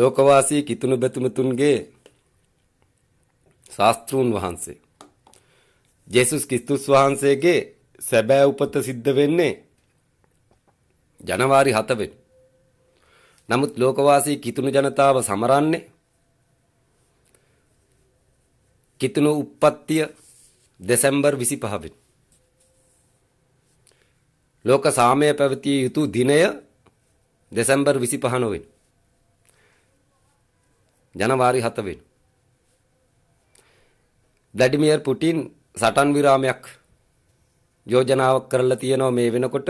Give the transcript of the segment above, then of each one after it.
ලෝකවාසී කිතුණු බැතුමතුන්ගේ ශාස්ත්‍රූන් වහන්සේ ජේසුස් ක්‍රිස්තුස් වහන්සේගේ සැබෑ උපත සිද්ධ වෙන්නේ ජනවාරි 7 වෙනි. නමුත් ලෝකවාසී කිතුණු ජනතාව සමරන්නේ කිතුණු උප්පත්තිය දෙසැම්බර් 25 වෙනි. ලෝක සාමය පැවතිය යුතු දිනය දෙසැම්බර් 25 නොවේ. ජනවාරි 7 වෙනි. ව්ලැඩිමිර් පුටින් සටන් විරාමයක් යෝජනාවක් කරලා තියෙනවා මේ වෙනකොට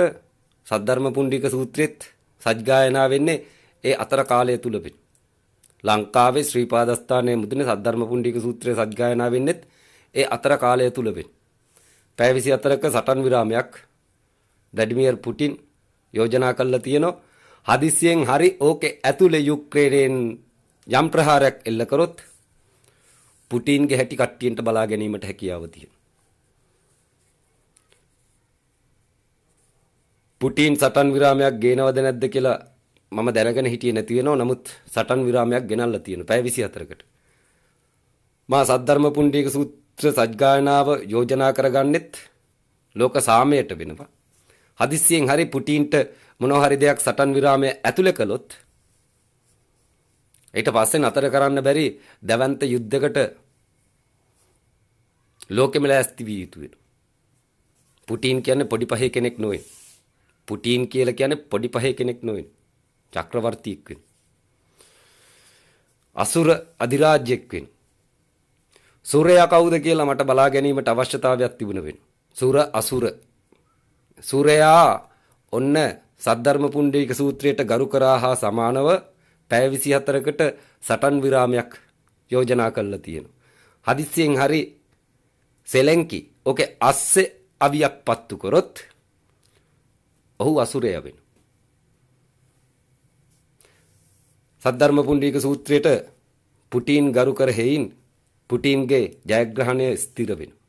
සද්ධර්ම පුණ්ඩික සූත්‍රෙත් සජ්ගායනා වෙන්නේ ඒ අතර කාලය තුල වෙන. ලංකාවේ ශ්‍රී පාදස්ථානයේ මුදුනේ සද්ධර්ම පුණ්ඩික සූත්‍රය සජ්ගායනා වෙන්නෙත් ඒ අතර කාලය තුල වෙන. පැය 24ක සටන් විරාමයක් ව්ලැඩිමිර් පුටින් යෝජනා කරලා තියෙනවා හදිසියෙන් හරි ඕකේ ඇතුලේ යුක්‍රේනයෙන් යම් ප්‍රහාරයක් එල්ල කරොත් පුටින්ගේ හැටි කට්ටියන්ට බලා ගැනීමට හැකියාව තියෙනවා. පුටින් සටන් විරාමයක් ගේනවද නැද්ද කියලා මම දැනගෙන හිටියේ නැති වෙනවා. නමුත් සටන් විරාමයක් ගෙනල්ලා තියෙනවා පැය 24කට. මා සද්ධර්ම පුණ්ඩික සූත්‍ර සජ්ගායනාව යෝජනා කරගන්නෙත් ලෝක සාමයට වෙනවා. හදිස්සියෙන් හරි පුටින්ට මොනවා හරි දෙයක් සටන් විරාමයේ ඇතුළේ කළොත් ඊට පස්සේ නතර කරන්න බැරි දැවන්ත යුද්ධයකට ලෝකෙම ලෑස්ති විය යුතු වෙනවා. පුටින් කියන්නේ පොඩි පහේ කෙනෙක් නෙවෙයි. පුටින් කියලා කියන්නේ පොඩි පහේ කෙනෙක් නෙවෙයි. චක්‍රවර්තියෙක් වෙන. අසුර අධිරාජ්‍යයෙක් වෙන. සූර්යයා කවුද කියලා මට බලා ගැනීමට අවශ්‍යතාවයක් තිබුණ වෙන. සූර අසුර. සූර්යයා ඔන්න සද්ධර්ම පුණ්ඩේක සූත්‍රයට ගරු කරා හා සමානව පැය 24කට සටන් විරාමයක් යෝජනා කරලා තියෙනවා. හදිස්සියෙන් හරි සෙලෙන්කි ඔකේ අස්සේ අවියක් පත්තු කරොත් ඔහු අසුරය වෙනවා. සද්ධර්ම පුණ්ඩික සූත්‍රයට පුටින් ගරු කර හේයින් පුටින්ගේ ජයග්‍රහණය ස්ථිර වෙනවා.